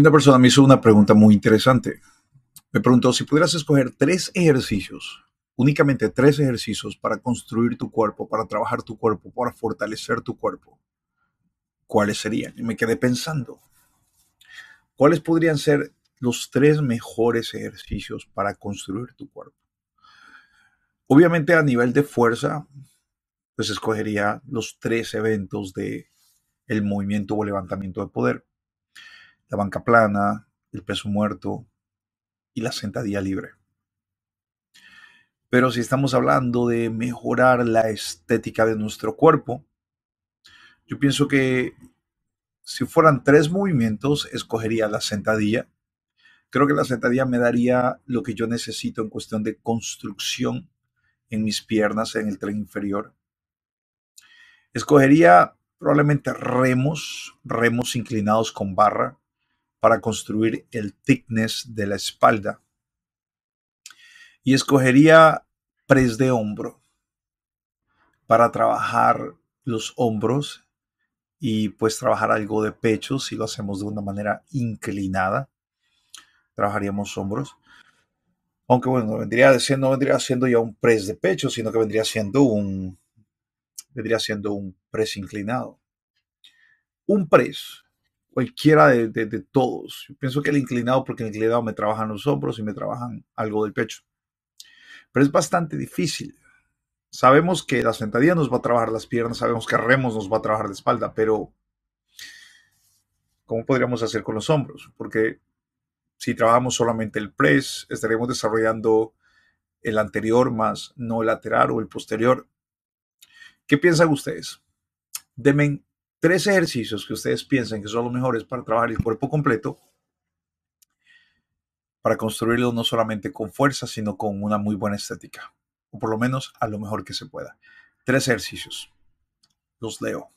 una persona me hizo una pregunta muy interesante. Me preguntó si pudieras escoger tres ejercicios, únicamente tres ejercicios para construir tu cuerpo, para trabajar tu cuerpo, para fortalecer tu cuerpo. ¿Cuáles serían? Y me quedé pensando. ¿Cuáles podrían ser los tres mejores ejercicios para construir tu cuerpo? Obviamente a nivel de fuerza, pues escogería los tres eventos de el movimiento o levantamiento de poder banca plana, el peso muerto y la sentadilla libre. Pero si estamos hablando de mejorar la estética de nuestro cuerpo, yo pienso que si fueran tres movimientos, escogería la sentadilla. Creo que la sentadilla me daría lo que yo necesito en cuestión de construcción en mis piernas, en el tren inferior. Escogería probablemente remos, remos inclinados con barra para construir el thickness de la espalda. Y escogería press de hombro para trabajar los hombros y pues trabajar algo de pecho si lo hacemos de una manera inclinada. Trabajaríamos hombros. Aunque bueno, vendría siendo, no vendría siendo ya un press de pecho, sino que vendría siendo un vendría siendo un press inclinado. Un press cualquiera de, todos. Yo pienso que el inclinado, porque el inclinado me trabajan los hombros y me trabajan algo del pecho. Pero es bastante difícil. Sabemos que la sentadilla nos va a trabajar las piernas, sabemos que remos nos va a trabajar la espalda, pero ¿cómo podríamos hacer con los hombros? Porque si trabajamos solamente el press, estaremos desarrollando el anterior más no lateral o el posterior. ¿Qué piensan ustedes? Demen tres ejercicios que ustedes piensen que son los mejores para trabajar el cuerpo completo, para construirlo no solamente con fuerza, sino con una muy buena estética, o por lo menos a lo mejor que se pueda. Tres ejercicios. Los leo.